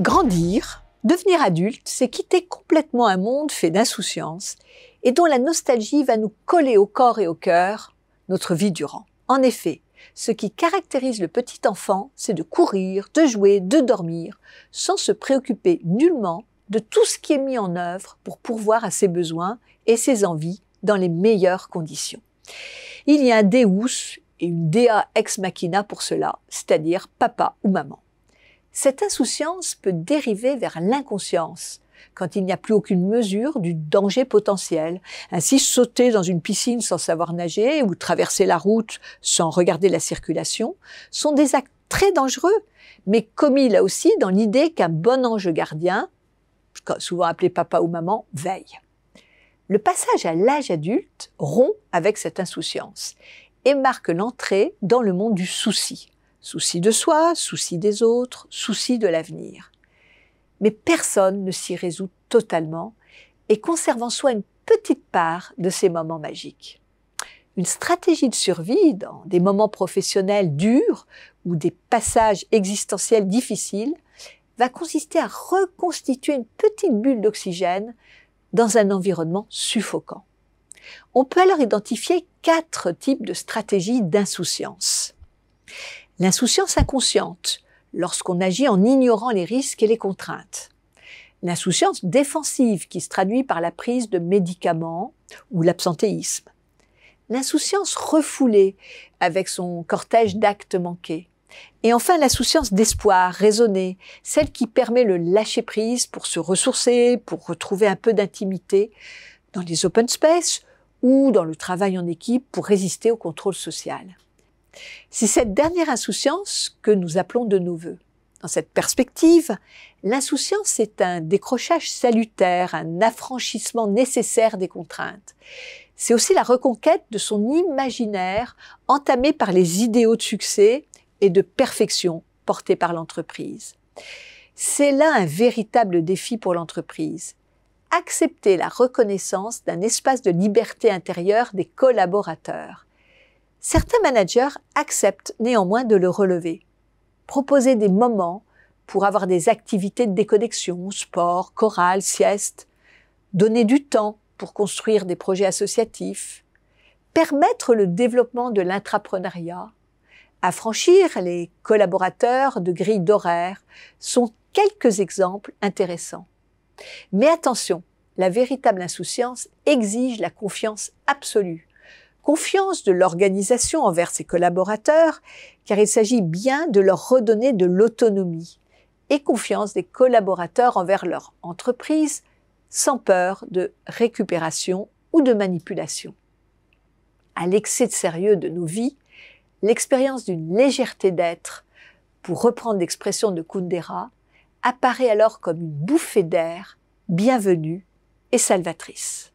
Grandir, devenir adulte, c'est quitter complètement un monde fait d'insouciance et dont la nostalgie va nous coller au corps et au cœur notre vie durant. En effet, ce qui caractérise le petit enfant, c'est de courir, de jouer, de dormir, sans se préoccuper nullement de tout ce qui est mis en œuvre pour pourvoir à ses besoins et ses envies dans les meilleures conditions. Il y a un Deus et une Dea ex machina pour cela, c'est-à-dire papa ou maman. Cette insouciance peut dériver vers l'inconscience, quand il n'y a plus aucune mesure du danger potentiel. Ainsi, sauter dans une piscine sans savoir nager ou traverser la route sans regarder la circulation sont des actes très dangereux, mais commis là aussi dans l'idée qu'un bon ange gardien, souvent appelé papa ou maman, veille. Le passage à l'âge adulte rompt avec cette insouciance et marque l'entrée dans le monde du souci. Souci de soi, souci des autres, souci de l'avenir. Mais personne ne s'y résout totalement et conserve en soi une petite part de ces moments magiques. Une stratégie de survie dans des moments professionnels durs ou des passages existentiels difficiles va consister à reconstituer une petite bulle d'oxygène dans un environnement suffocant. On peut alors identifier quatre types de stratégies d'insouciance. L'insouciance inconsciente, lorsqu'on agit en ignorant les risques et les contraintes. L'insouciance défensive qui se traduit par la prise de médicaments ou l'absentéisme. L'insouciance refoulée avec son cortège d'actes manqués. Et enfin, l'insouciance d'espoir, raisonnée, celle qui permet le lâcher-prise pour se ressourcer, pour retrouver un peu d'intimité dans les open space ou dans le travail en équipe pour résister au contrôle social. C'est cette dernière insouciance que nous appelons de nos voeux. Dans cette perspective, l'insouciance est un décrochage salutaire, un affranchissement nécessaire des contraintes. C'est aussi la reconquête de son imaginaire entamé par les idéaux de succès et de perfection portés par l'entreprise. C'est là un véritable défi pour l'entreprise. Accepter la reconnaissance d'un espace de liberté intérieure des collaborateurs Certains managers acceptent néanmoins de le relever. Proposer des moments pour avoir des activités de déconnexion, sport, chorale, sieste, donner du temps pour construire des projets associatifs, permettre le développement de l'intrapreneuriat, affranchir les collaborateurs de grilles d'horaires sont quelques exemples intéressants. Mais attention, la véritable insouciance exige la confiance absolue confiance de l'organisation envers ses collaborateurs, car il s'agit bien de leur redonner de l'autonomie et confiance des collaborateurs envers leur entreprise, sans peur de récupération ou de manipulation. À l'excès de sérieux de nos vies, l'expérience d'une légèreté d'être, pour reprendre l'expression de Kundera, apparaît alors comme une bouffée d'air bienvenue et salvatrice.